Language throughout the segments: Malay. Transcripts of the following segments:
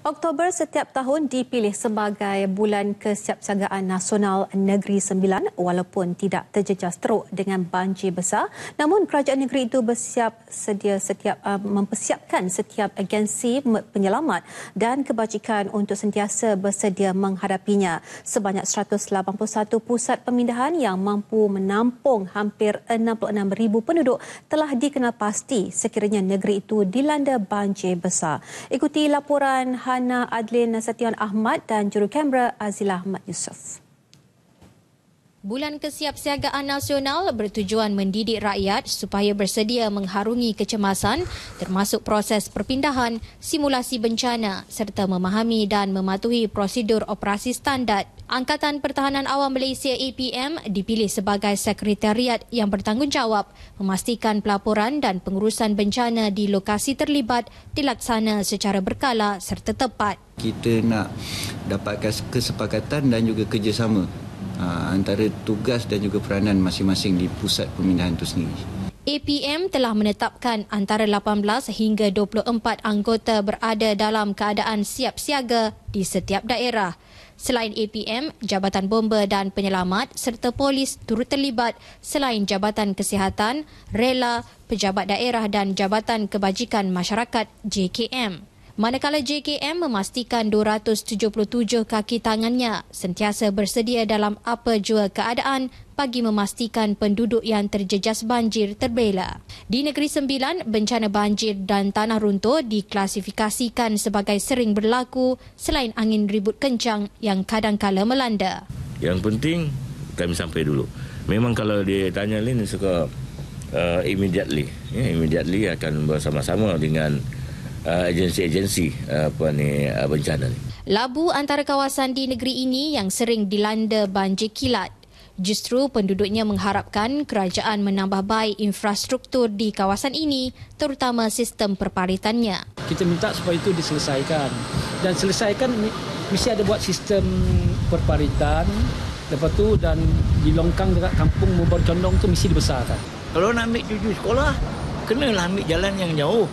Oktober setiap tahun dipilih sebagai bulan kesiapsiagaan nasional negeri sembilan walaupun tidak terjejas teruk dengan banjir besar namun kerajaan negeri itu bersiap sedia setiap uh, mempersiapkan setiap agensi penyelamat dan kebajikan untuk sentiasa bersedia menghadapinya sebanyak 181 pusat pemindahan yang mampu menampung hampir 66000 penduduk telah dikenal pasti sekiranya negeri itu dilanda banjir besar ikuti laporan Hana Adlin Nasution Ahmad dan juru kamera Azila Ahmad Yusof. Bulan Kesiapsiagaan Nasional bertujuan mendidik rakyat supaya bersedia mengharungi kecemasan termasuk proses perpindahan, simulasi bencana serta memahami dan mematuhi prosedur operasi standar Angkatan Pertahanan Awam Malaysia APM dipilih sebagai sekretariat yang bertanggungjawab memastikan pelaporan dan pengurusan bencana di lokasi terlibat dilaksana secara berkala serta tepat. Kita nak dapatkan kesepakatan dan juga kerjasama Ah, antara tugas dan juga peranan masing-masing di pusat pemindahan itu sendiri. APM telah menetapkan antara 18 hingga 24 anggota berada dalam keadaan siap siaga di setiap daerah. Selain APM, Jabatan Bomber dan Penyelamat serta polis turut terlibat selain Jabatan Kesihatan, Rela, Pejabat Daerah dan Jabatan Kebajikan Masyarakat JKM. Manakala JKM memastikan 277 kaki tangannya sentiasa bersedia dalam apa jua keadaan bagi memastikan penduduk yang terjejas banjir terbela. Di Negeri Sembilan, bencana banjir dan tanah runtuh diklasifikasikan sebagai sering berlaku selain angin ribut kencang yang kadang-kala melanda. Yang penting kami sampai dulu. Memang kalau dia tanya ni suka uh, immediately. Yeah, immediately akan bersama-sama dengan Uh, agensi-agensi uh, apa ni uh, bencana ni. Labu antara kawasan di negeri ini yang sering dilanda banjir kilat. Justru penduduknya mengharapkan kerajaan menambah baik infrastruktur di kawasan ini, terutama sistem perparitannya. Kita minta supaya itu diselesaikan. Dan selesaikan mesti ada buat sistem perparitan. Lepas tu dan di longkang dekat kampung Mubar Condong tu mesti dibesarkan. Kalau nak ambil cucu sekolah, kenalah ambil jalan yang jauh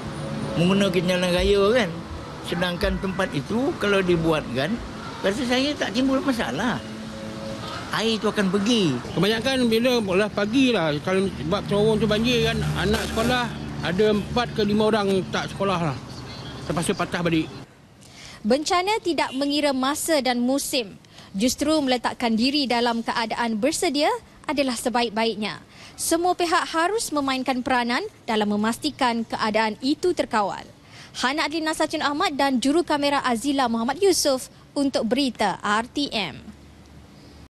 menggunakan jalan raya kan. Sedangkan tempat itu kalau dibuatkan, rasa saya tak timbul masalah. Air itu akan pergi. Kebanyakan bila lah pagi lah. Kalau sebab terowong tu banjir kan, anak sekolah ada empat ke lima orang tak sekolah lah. Terpaksa patah balik. Bencana tidak mengira masa dan musim. Justru meletakkan diri dalam keadaan bersedia adalah sebaik-baiknya semua pihak harus memainkan peranan dalam memastikan keadaan itu terkawal. Hana Adlina Sachin Ahmad dan juru kamera Azila Muhammad Yusof untuk berita RTM.